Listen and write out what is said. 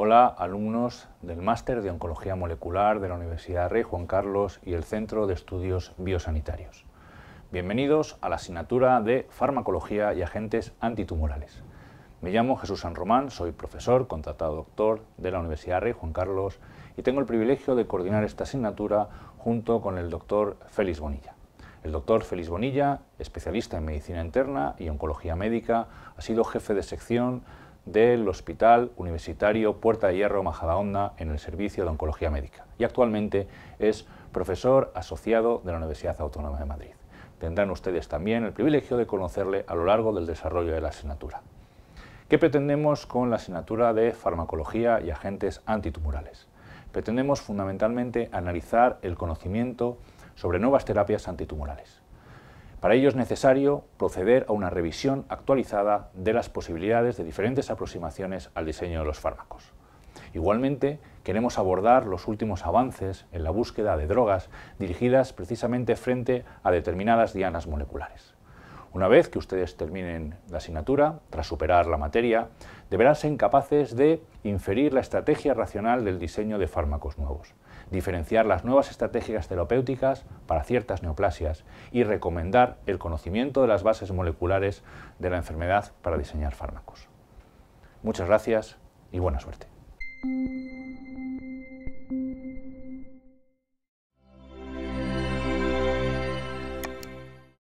Hola, alumnos del Máster de Oncología Molecular de la Universidad Rey Juan Carlos y el Centro de Estudios Biosanitarios. Bienvenidos a la asignatura de Farmacología y Agentes Antitumorales. Me llamo Jesús San Román, soy profesor, contratado doctor de la Universidad Rey Juan Carlos y tengo el privilegio de coordinar esta asignatura junto con el doctor Félix Bonilla. El doctor Félix Bonilla, especialista en medicina interna y oncología médica, ha sido jefe de sección del Hospital Universitario Puerta de Hierro Majadahonda en el Servicio de Oncología Médica y actualmente es profesor asociado de la Universidad Autónoma de Madrid. Tendrán ustedes también el privilegio de conocerle a lo largo del desarrollo de la asignatura. ¿Qué pretendemos con la asignatura de farmacología y agentes antitumorales? Pretendemos fundamentalmente analizar el conocimiento sobre nuevas terapias antitumorales. Para ello es necesario proceder a una revisión actualizada de las posibilidades de diferentes aproximaciones al diseño de los fármacos. Igualmente, queremos abordar los últimos avances en la búsqueda de drogas dirigidas precisamente frente a determinadas dianas moleculares. Una vez que ustedes terminen la asignatura, tras superar la materia, deberán ser capaces de inferir la estrategia racional del diseño de fármacos nuevos, diferenciar las nuevas estrategias terapéuticas para ciertas neoplasias y recomendar el conocimiento de las bases moleculares de la enfermedad para diseñar fármacos. Muchas gracias y buena suerte.